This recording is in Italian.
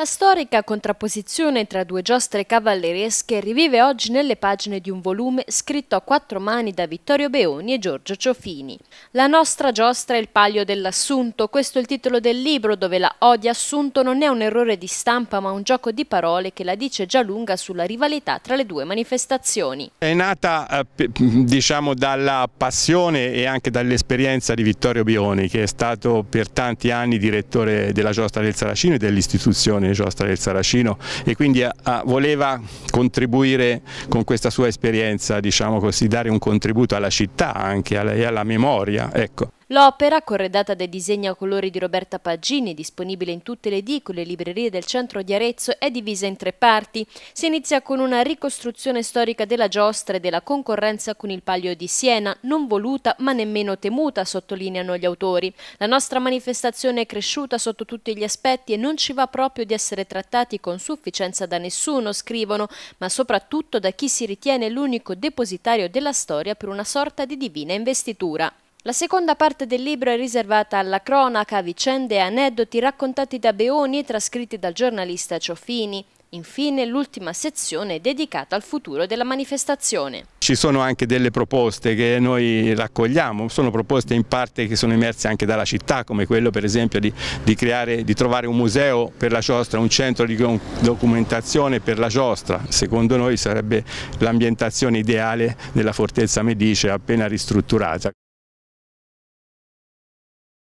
La storica contrapposizione tra due giostre cavalleresche rivive oggi nelle pagine di un volume scritto a quattro mani da Vittorio Beoni e Giorgio Ciofini. La nostra giostra è il palio dell'assunto, questo è il titolo del libro dove la O di assunto non è un errore di stampa ma un gioco di parole che la dice già lunga sulla rivalità tra le due manifestazioni. È nata eh, diciamo dalla passione e anche dall'esperienza di Vittorio Beoni che è stato per tanti anni direttore della giostra del Saracino e dell'istituzione quindi c'è del Saracino e quindi a, eh, a, ah, voleva contribuire con questa sua esperienza, diciamo così, dare un contributo alla città anche alla, e alla memoria. Ecco. L'opera, corredata dai disegni a colori di Roberta Pagini, disponibile in tutte le edicole e librerie del centro di Arezzo, è divisa in tre parti. Si inizia con una ricostruzione storica della giostra e della concorrenza con il Palio di Siena, non voluta ma nemmeno temuta, sottolineano gli autori. La nostra manifestazione è cresciuta sotto tutti gli aspetti e non ci va proprio di essere trattati con sufficienza da nessuno, scrivono, ma soprattutto da chi si ritiene l'unico depositario della storia per una sorta di divina investitura. La seconda parte del libro è riservata alla cronaca, vicende e aneddoti raccontati da Beoni e trascritti dal giornalista Ciofini. Infine l'ultima sezione è dedicata al futuro della manifestazione. Ci sono anche delle proposte che noi raccogliamo, sono proposte in parte che sono emerse anche dalla città come quello per esempio di, di, creare, di trovare un museo per la giostra, un centro di documentazione per la giostra, secondo noi sarebbe l'ambientazione ideale della fortezza Medice appena ristrutturata.